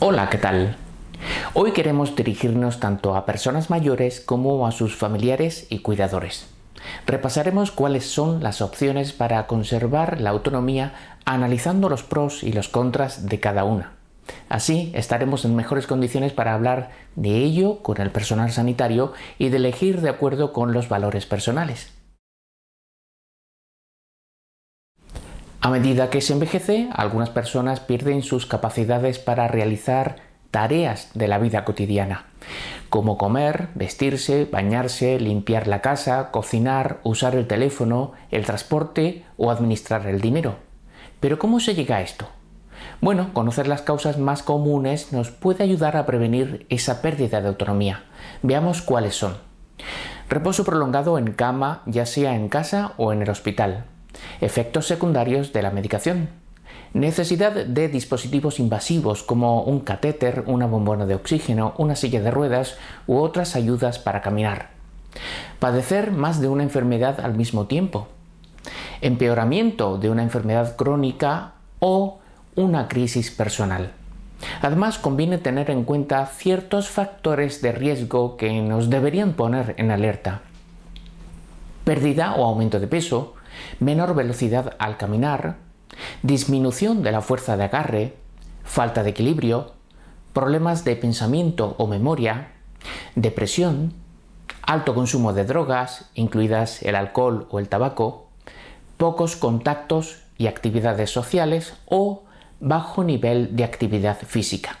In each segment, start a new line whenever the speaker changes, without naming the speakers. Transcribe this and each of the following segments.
Hola, ¿qué tal? Hoy queremos dirigirnos tanto a personas mayores como a sus familiares y cuidadores. Repasaremos cuáles son las opciones para conservar la autonomía analizando los pros y los contras de cada una. Así estaremos en mejores condiciones para hablar de ello con el personal sanitario y de elegir de acuerdo con los valores personales. A medida que se envejece, algunas personas pierden sus capacidades para realizar tareas de la vida cotidiana, como comer, vestirse, bañarse, limpiar la casa, cocinar, usar el teléfono, el transporte o administrar el dinero. Pero ¿cómo se llega a esto? Bueno, conocer las causas más comunes nos puede ayudar a prevenir esa pérdida de autonomía. Veamos cuáles son. Reposo prolongado en cama, ya sea en casa o en el hospital. Efectos secundarios de la medicación. Necesidad de dispositivos invasivos como un catéter, una bombona de oxígeno, una silla de ruedas u otras ayudas para caminar. Padecer más de una enfermedad al mismo tiempo. Empeoramiento de una enfermedad crónica o una crisis personal. Además, conviene tener en cuenta ciertos factores de riesgo que nos deberían poner en alerta. Pérdida o aumento de peso, menor velocidad al caminar, disminución de la fuerza de agarre, falta de equilibrio, problemas de pensamiento o memoria, depresión, alto consumo de drogas, incluidas el alcohol o el tabaco, pocos contactos y actividades sociales o bajo nivel de actividad física.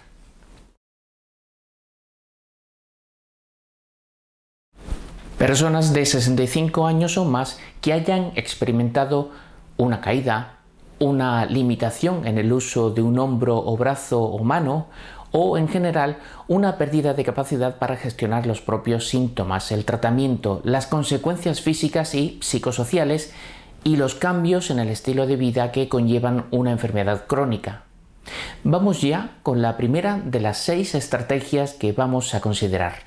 Personas de 65 años o más que hayan experimentado una caída, una limitación en el uso de un hombro o brazo o mano, o en general una pérdida de capacidad para gestionar los propios síntomas, el tratamiento, las consecuencias físicas y psicosociales y los cambios en el estilo de vida que conllevan una enfermedad crónica. Vamos ya con la primera de las seis estrategias que vamos a considerar.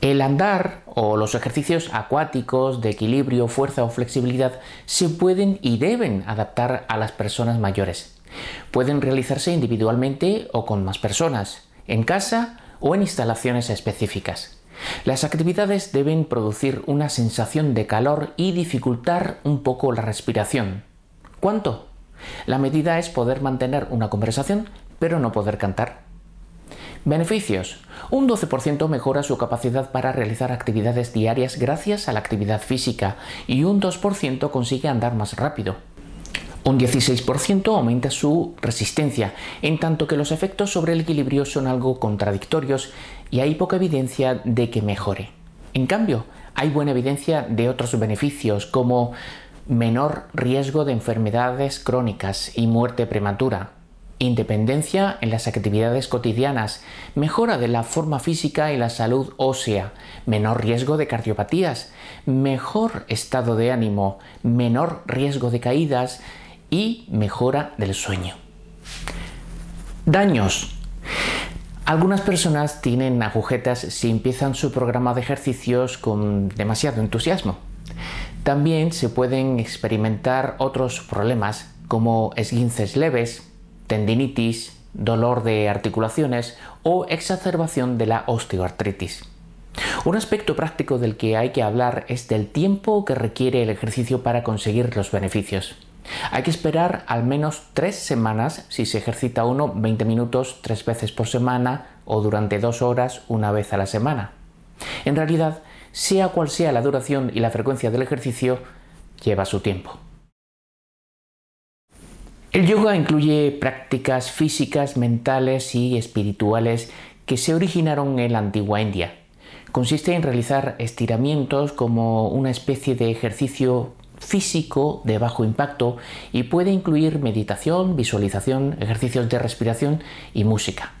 El andar o los ejercicios acuáticos de equilibrio, fuerza o flexibilidad se pueden y deben adaptar a las personas mayores. Pueden realizarse individualmente o con más personas, en casa o en instalaciones específicas. Las actividades deben producir una sensación de calor y dificultar un poco la respiración. ¿Cuánto? La medida es poder mantener una conversación pero no poder cantar. Beneficios. Un 12% mejora su capacidad para realizar actividades diarias gracias a la actividad física y un 2% consigue andar más rápido. Un 16% aumenta su resistencia, en tanto que los efectos sobre el equilibrio son algo contradictorios y hay poca evidencia de que mejore. En cambio, hay buena evidencia de otros beneficios como menor riesgo de enfermedades crónicas y muerte prematura, independencia en las actividades cotidianas, mejora de la forma física y la salud ósea, menor riesgo de cardiopatías, mejor estado de ánimo, menor riesgo de caídas y mejora del sueño. Daños. Algunas personas tienen agujetas si empiezan su programa de ejercicios con demasiado entusiasmo. También se pueden experimentar otros problemas como esguinces leves, tendinitis, dolor de articulaciones o exacerbación de la osteoartritis. Un aspecto práctico del que hay que hablar es del tiempo que requiere el ejercicio para conseguir los beneficios. Hay que esperar al menos tres semanas si se ejercita uno 20 minutos tres veces por semana o durante dos horas una vez a la semana. En realidad, sea cual sea la duración y la frecuencia del ejercicio, lleva su tiempo. El yoga incluye prácticas físicas, mentales y espirituales que se originaron en la antigua India. Consiste en realizar estiramientos como una especie de ejercicio físico de bajo impacto y puede incluir meditación, visualización, ejercicios de respiración y música.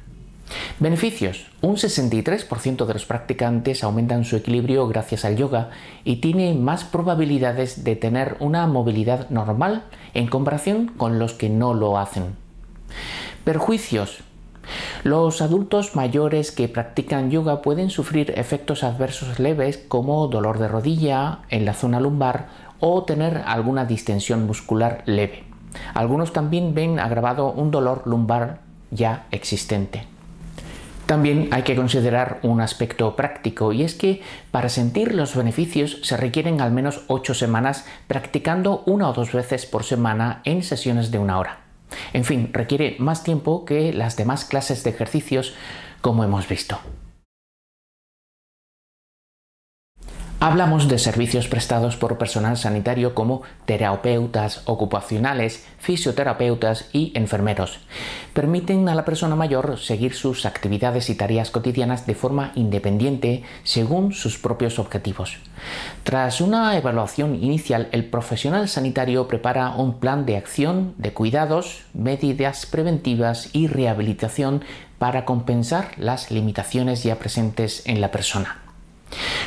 Beneficios. Un 63% de los practicantes aumentan su equilibrio gracias al yoga y tienen más probabilidades de tener una movilidad normal en comparación con los que no lo hacen. Perjuicios. Los adultos mayores que practican yoga pueden sufrir efectos adversos leves como dolor de rodilla en la zona lumbar o tener alguna distensión muscular leve. Algunos también ven agravado un dolor lumbar ya existente. También hay que considerar un aspecto práctico y es que para sentir los beneficios se requieren al menos 8 semanas practicando una o dos veces por semana en sesiones de una hora. En fin, requiere más tiempo que las demás clases de ejercicios como hemos visto. Hablamos de servicios prestados por personal sanitario como terapeutas ocupacionales, fisioterapeutas y enfermeros. Permiten a la persona mayor seguir sus actividades y tareas cotidianas de forma independiente según sus propios objetivos. Tras una evaluación inicial, el profesional sanitario prepara un plan de acción de cuidados, medidas preventivas y rehabilitación para compensar las limitaciones ya presentes en la persona.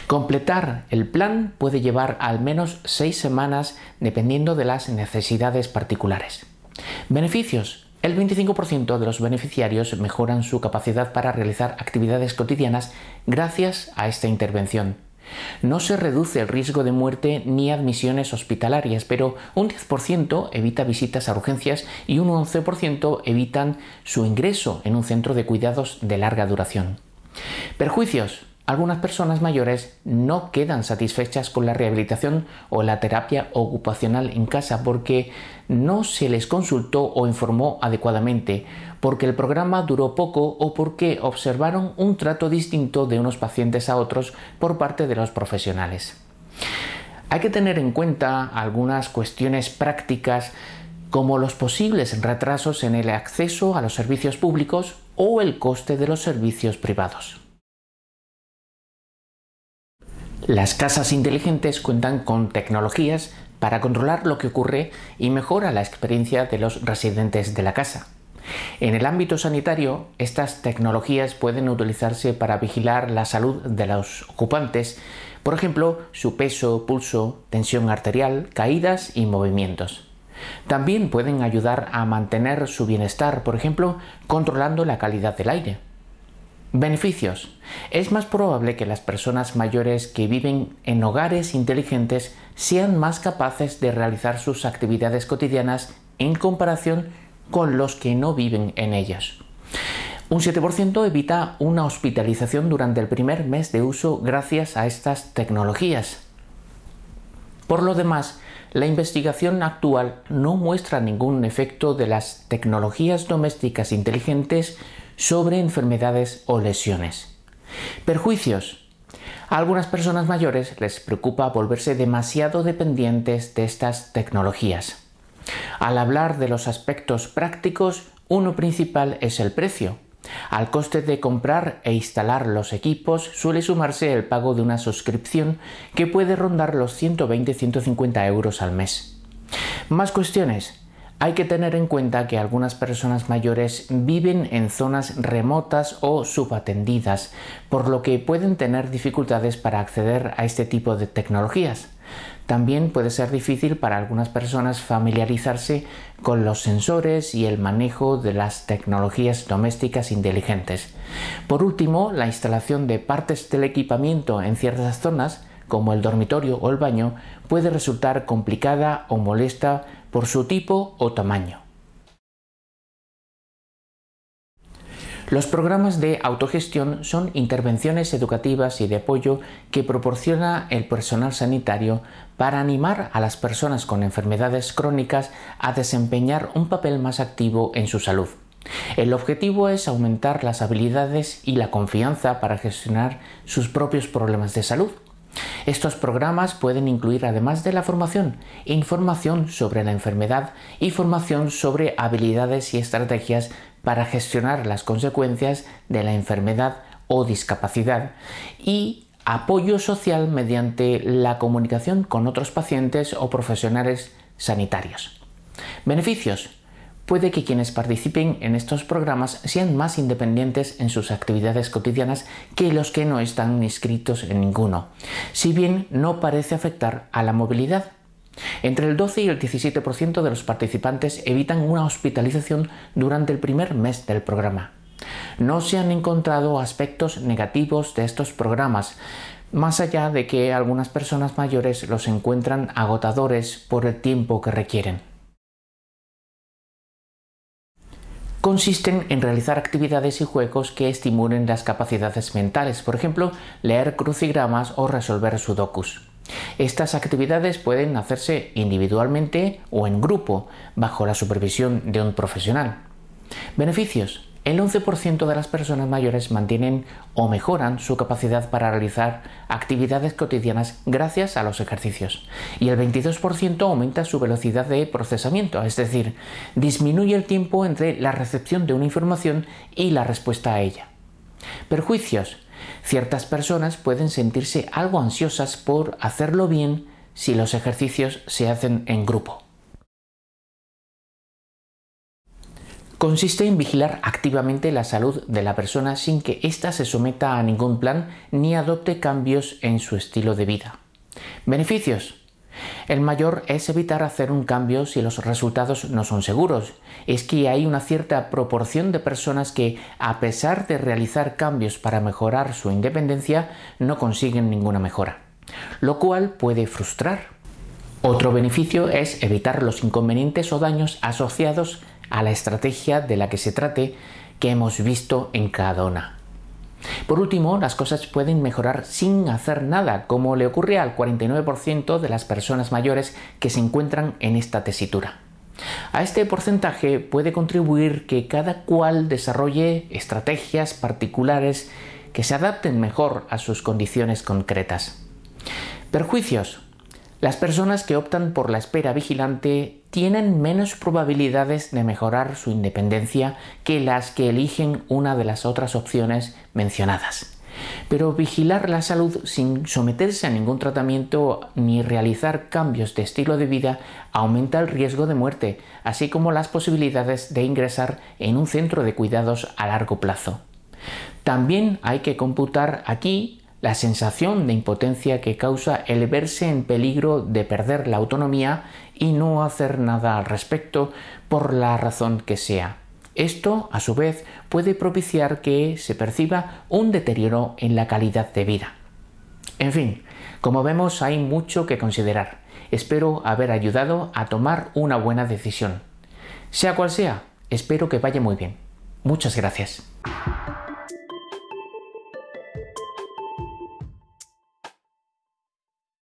Completar el plan puede llevar al menos seis semanas dependiendo de las necesidades particulares. Beneficios. El 25% de los beneficiarios mejoran su capacidad para realizar actividades cotidianas gracias a esta intervención. No se reduce el riesgo de muerte ni admisiones hospitalarias, pero un 10% evita visitas a urgencias y un 11% evitan su ingreso en un centro de cuidados de larga duración. Perjuicios algunas personas mayores no quedan satisfechas con la rehabilitación o la terapia ocupacional en casa porque no se les consultó o informó adecuadamente, porque el programa duró poco o porque observaron un trato distinto de unos pacientes a otros por parte de los profesionales. Hay que tener en cuenta algunas cuestiones prácticas como los posibles retrasos en el acceso a los servicios públicos o el coste de los servicios privados. Las casas inteligentes cuentan con tecnologías para controlar lo que ocurre y mejora la experiencia de los residentes de la casa. En el ámbito sanitario, estas tecnologías pueden utilizarse para vigilar la salud de los ocupantes, por ejemplo, su peso, pulso, tensión arterial, caídas y movimientos. También pueden ayudar a mantener su bienestar, por ejemplo, controlando la calidad del aire. Beneficios. Es más probable que las personas mayores que viven en hogares inteligentes sean más capaces de realizar sus actividades cotidianas en comparación con los que no viven en ellas. Un 7% evita una hospitalización durante el primer mes de uso gracias a estas tecnologías. Por lo demás, la investigación actual no muestra ningún efecto de las tecnologías domésticas inteligentes sobre enfermedades o lesiones. Perjuicios. A algunas personas mayores les preocupa volverse demasiado dependientes de estas tecnologías. Al hablar de los aspectos prácticos, uno principal es el precio. Al coste de comprar e instalar los equipos suele sumarse el pago de una suscripción que puede rondar los 120-150 euros al mes. Más cuestiones. Hay que tener en cuenta que algunas personas mayores viven en zonas remotas o subatendidas, por lo que pueden tener dificultades para acceder a este tipo de tecnologías. También puede ser difícil para algunas personas familiarizarse con los sensores y el manejo de las tecnologías domésticas inteligentes. Por último, la instalación de partes del equipamiento en ciertas zonas, como el dormitorio o el baño, puede resultar complicada o molesta por su tipo o tamaño. Los programas de autogestión son intervenciones educativas y de apoyo que proporciona el personal sanitario para animar a las personas con enfermedades crónicas a desempeñar un papel más activo en su salud. El objetivo es aumentar las habilidades y la confianza para gestionar sus propios problemas de salud estos programas pueden incluir, además de la formación, información sobre la enfermedad y formación sobre habilidades y estrategias para gestionar las consecuencias de la enfermedad o discapacidad y apoyo social mediante la comunicación con otros pacientes o profesionales sanitarios. Beneficios puede que quienes participen en estos programas sean más independientes en sus actividades cotidianas que los que no están inscritos en ninguno, si bien no parece afectar a la movilidad. Entre el 12 y el 17% de los participantes evitan una hospitalización durante el primer mes del programa. No se han encontrado aspectos negativos de estos programas, más allá de que algunas personas mayores los encuentran agotadores por el tiempo que requieren. consisten en realizar actividades y juegos que estimulen las capacidades mentales, por ejemplo, leer crucigramas o resolver sudokus. Estas actividades pueden hacerse individualmente o en grupo, bajo la supervisión de un profesional. Beneficios el 11% de las personas mayores mantienen o mejoran su capacidad para realizar actividades cotidianas gracias a los ejercicios y el 22% aumenta su velocidad de procesamiento, es decir, disminuye el tiempo entre la recepción de una información y la respuesta a ella. Perjuicios. Ciertas personas pueden sentirse algo ansiosas por hacerlo bien si los ejercicios se hacen en grupo. consiste en vigilar activamente la salud de la persona sin que ésta se someta a ningún plan ni adopte cambios en su estilo de vida. Beneficios. El mayor es evitar hacer un cambio si los resultados no son seguros. Es que hay una cierta proporción de personas que, a pesar de realizar cambios para mejorar su independencia, no consiguen ninguna mejora, lo cual puede frustrar. Otro beneficio es evitar los inconvenientes o daños asociados a la estrategia de la que se trate que hemos visto en cada una. Por último, las cosas pueden mejorar sin hacer nada, como le ocurre al 49% de las personas mayores que se encuentran en esta tesitura. A este porcentaje puede contribuir que cada cual desarrolle estrategias particulares que se adapten mejor a sus condiciones concretas. Perjuicios las personas que optan por la espera vigilante tienen menos probabilidades de mejorar su independencia que las que eligen una de las otras opciones mencionadas. Pero vigilar la salud sin someterse a ningún tratamiento ni realizar cambios de estilo de vida aumenta el riesgo de muerte, así como las posibilidades de ingresar en un centro de cuidados a largo plazo. También hay que computar aquí la sensación de impotencia que causa el verse en peligro de perder la autonomía y no hacer nada al respecto por la razón que sea. Esto, a su vez, puede propiciar que se perciba un deterioro en la calidad de vida. En fin, como vemos hay mucho que considerar. Espero haber ayudado a tomar una buena decisión. Sea cual sea, espero que vaya muy bien. Muchas gracias.